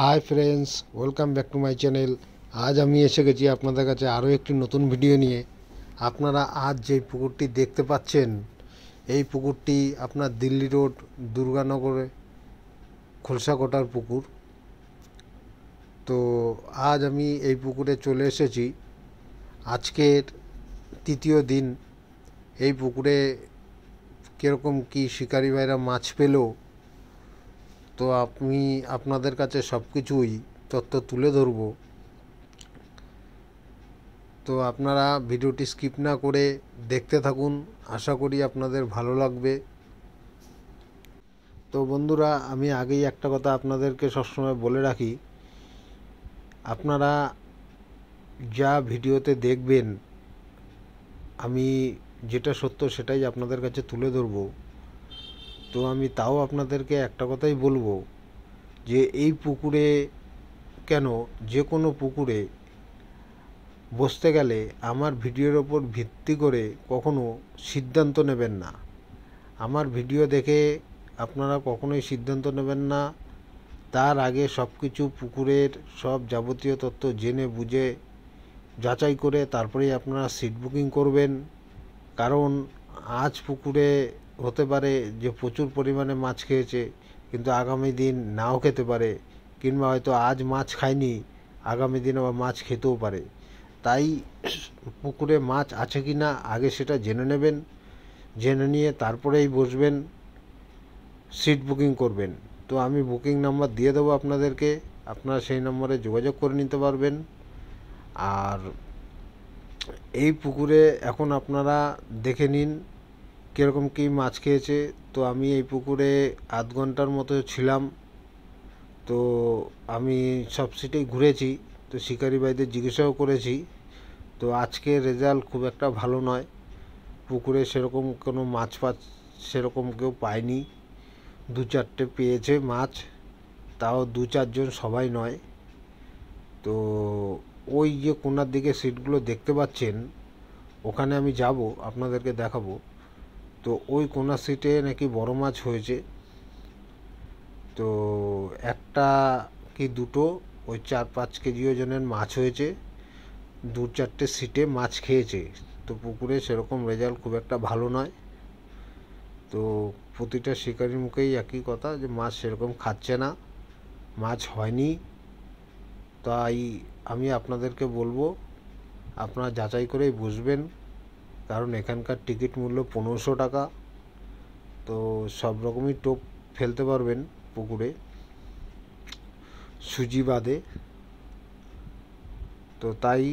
high friends welcome back to my channel আজ আমি এসে গেছি আপনাদের কাছে আরও একটি নতুন ভিডিও নিয়ে আপনারা আজ যে পুকুরটি দেখতে পাচ্ছেন এই পুকুরটি আপনার দিল্লি রোড দুর্গানগরে খোলসাকোটার পুকুর তো আজ আমি এই পুকুরে চলে এসেছি আজকের তৃতীয় দিন এই পুকুরে কীরকম কি শিকারি ভাইরা মাছ পেলো তো আপনি আপনাদের কাছে সব কিছুই তথ্য তুলে ধরব তো আপনারা ভিডিওটি স্কিপ না করে দেখতে থাকুন আশা করি আপনাদের ভালো লাগবে তো বন্ধুরা আমি আগেই একটা কথা আপনাদেরকে সবসময় বলে রাখি আপনারা যা ভিডিওতে দেখবেন আমি যেটা সত্য সেটাই আপনাদের কাছে তুলে ধরবো তো আমি তাও আপনাদেরকে একটা কথাই বলবো যে এই পুকুরে কেন যে কোনো পুকুরে বসতে গেলে আমার ভিডিওর ওপর ভিত্তি করে কখনো সিদ্ধান্ত নেবেন না আমার ভিডিও দেখে আপনারা কখনোই সিদ্ধান্ত নেবেন না তার আগে সব কিছু পুকুরের সব যাবতীয় তথ্য জেনে বুঝে যাচাই করে তারপরেই আপনারা সিট বুকিং করবেন কারণ আজ পুকুরে হতে পারে যে প্রচুর পরিমাণে মাছ খেয়েছে কিন্তু আগামী দিন নাও খেতে পারে কিংবা হয়তো আজ মাছ খায়নি আগামী দিন আবার মাছ খেতেও পারে তাই পুকুরে মাছ আছে কি না আগে সেটা জেনে নেবেন জেনে নিয়ে তারপরেই বসবেন সিট বুকিং করবেন তো আমি বুকিং নাম্বার দিয়ে দেবো আপনাদেরকে আপনারা সেই নম্বরে যোগাযোগ করে নিতে পারবেন আর এই পুকুরে এখন আপনারা দেখে নিন কীরকম কী মাছ খেয়েছে তো আমি এই পুকুরে আধ ঘন্টার মতো ছিলাম তো আমি সব সিটেই ঘুরেছি তো শিকারি ভাইদের জিজ্ঞাসাও করেছি তো আজকে রেজাল্ট খুব একটা ভালো নয় পুকুরে সেরকম কোনো মাছ ফাছ সেরকম কেউ পায়নি দু চারটে পেয়েছে মাছ তাও দু চারজন সবাই নয় তো ওই যে কোনার দিকে সিটগুলো দেখতে পাচ্ছেন ওখানে আমি যাব আপনাদেরকে দেখাবো তো ওই কন্যাশ্রীতে নাকি বড় মাছ হয়েছে তো একটা কি দুটো ওই চার পাঁচ কেজি ওজনের মাছ হয়েছে দু চারটে সিটে মাছ খেয়েছে তো পুকুরে সেরকম রেজাল্ট খুব একটা ভালো নয় তো প্রতিটা শিকারির মুখেই একই কথা যে মাছ সেরকম খাচ্ছে না মাছ হয়নি তাই আমি আপনাদেরকে বলবো আপনারা যাচাই করেই বুঝবেন কারণ এখানকার টিকিট মূল্য পনেরোশো টাকা তো সব রকমই টোপ ফেলতে পারবেন পুকুরে সুজি বাদে তো তাই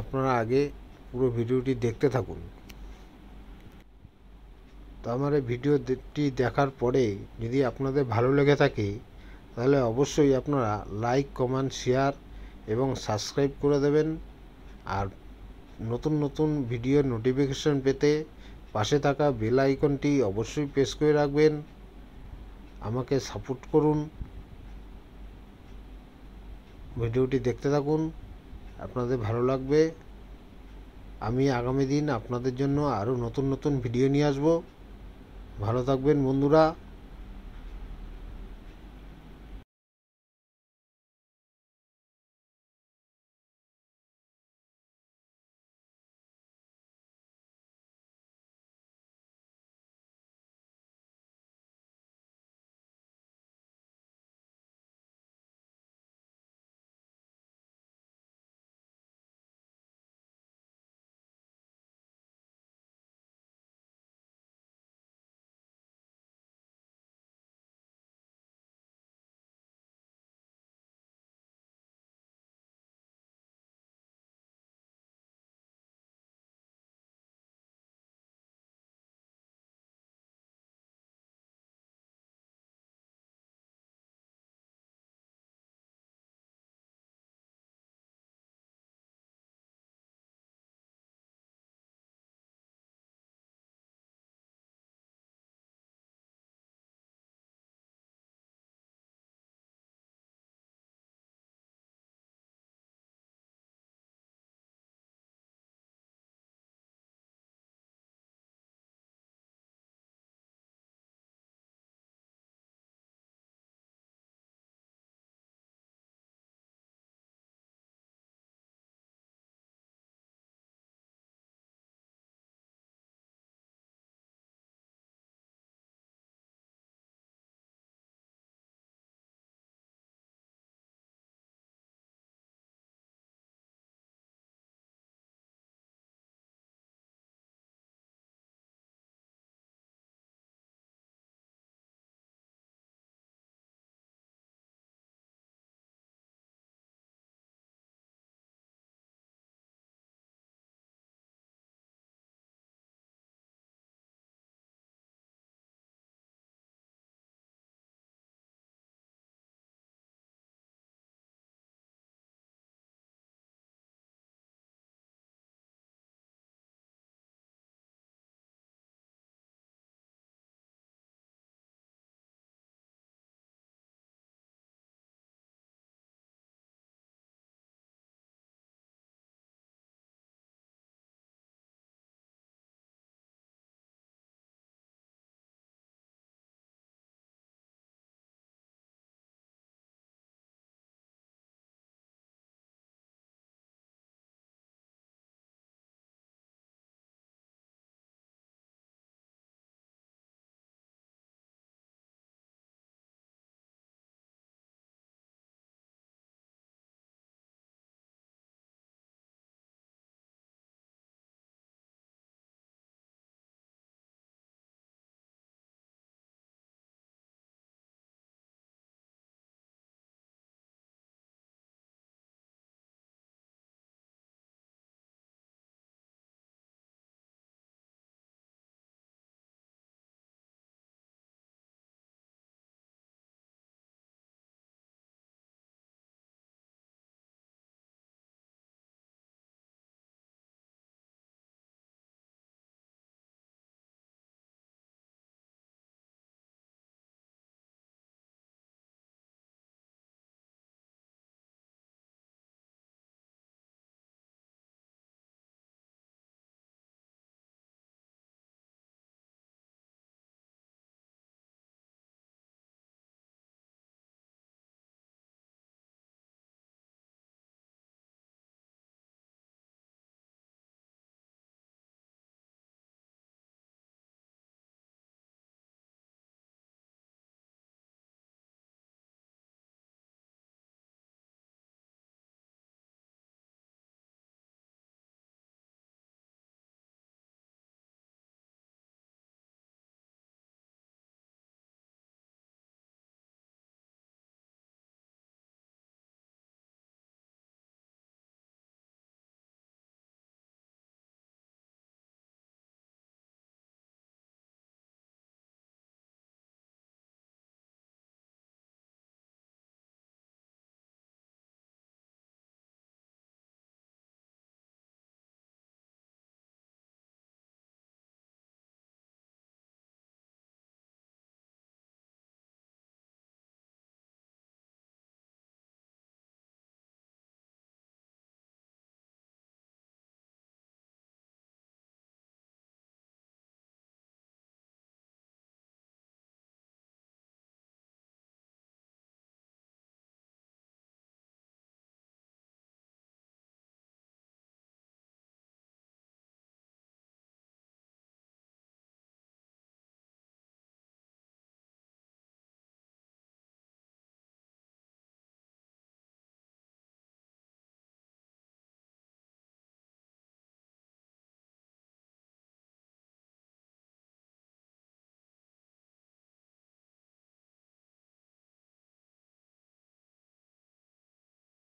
আপনারা আগে পুরো ভিডিওটি দেখতে থাকুন তো আমার এই ভিডিওটি দেখার পরে যদি আপনাদের ভালো লেগে থাকে তাহলে অবশ্যই আপনারা লাইক কমেন্ট শেয়ার এবং সাবস্ক্রাইব করে দেবেন আর নতুন নতুন ভিডিওর নোটিফিকেশন পেতে পাশে থাকা বেল আইকনটি অবশ্যই প্রেস করে রাখবেন আমাকে সাপোর্ট করুন ভিডিওটি দেখতে থাকুন আপনাদের ভালো লাগবে আমি আগামী দিন আপনাদের জন্য আরও নতুন নতুন ভিডিও নিয়ে আসব ভালো থাকবেন বন্ধুরা